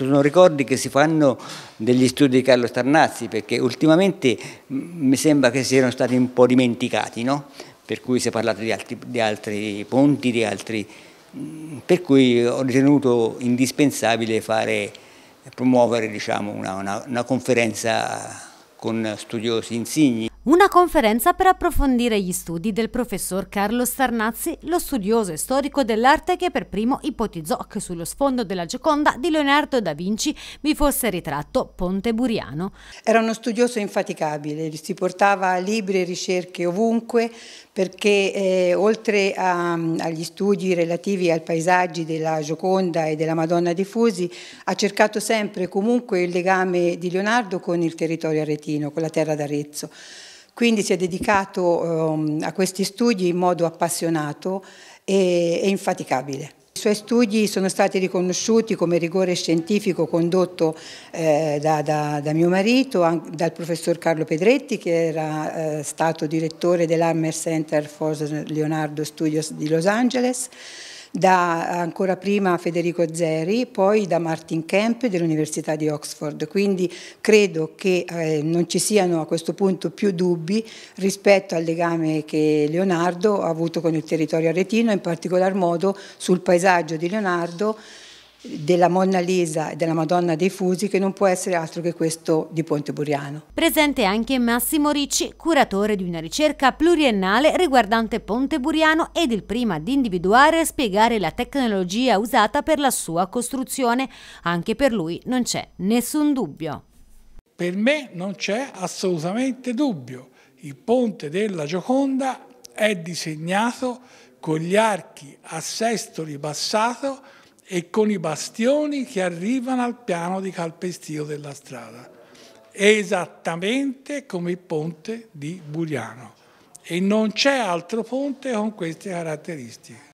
Sono ricordi che si fanno degli studi di Carlo Starnazzi perché ultimamente mm, mi sembra che siano stati un po' dimenticati, no? per cui si è parlato di altri, di altri ponti, di altri... Mm, per cui ho ritenuto indispensabile fare, promuovere diciamo, una, una, una conferenza con studiosi insigni. Una conferenza per approfondire gli studi del professor Carlo Starnazzi, lo studioso e storico dell'arte che per primo ipotizzò che sullo sfondo della Gioconda di Leonardo da Vinci vi fosse ritratto Ponte Buriano. Era uno studioso infaticabile, si portava libri e ricerche ovunque perché eh, oltre a, agli studi relativi ai paesaggi della Gioconda e della Madonna di Fusi ha cercato sempre comunque il legame di Leonardo con il territorio aretino, con la terra d'Arezzo. Quindi si è dedicato um, a questi studi in modo appassionato e, e infaticabile. I suoi studi sono stati riconosciuti come rigore scientifico condotto eh, da, da, da, mio marito, dal professor Carlo Pedretti che era eh, stato direttore dell'Hammer Center for Leonardo Studios di Los Angeles da ancora prima Federico Zeri, poi da Martin Kemp dell'Università di Oxford. Quindi credo che eh, non ci siano a questo punto più dubbi rispetto al legame che Leonardo ha avuto con il territorio aretino, in particolar modo sul paesaggio di Leonardo della Monna Lisa e della Madonna dei Fusi che non può essere altro che questo di Ponte Buriano. Presente anche Massimo Ricci, curatore di una ricerca pluriennale riguardante Ponte Buriano ed il primo ad individuare e spiegare la tecnologia usata per la sua costruzione. Anche per lui non c'è nessun dubbio. Per me non c'è assolutamente dubbio. Il ponte della Gioconda è disegnato con gli archi a sesto ribassato e con i bastioni che arrivano al piano di calpestio della strada, esattamente come il ponte di Buriano. E non c'è altro ponte con queste caratteristiche.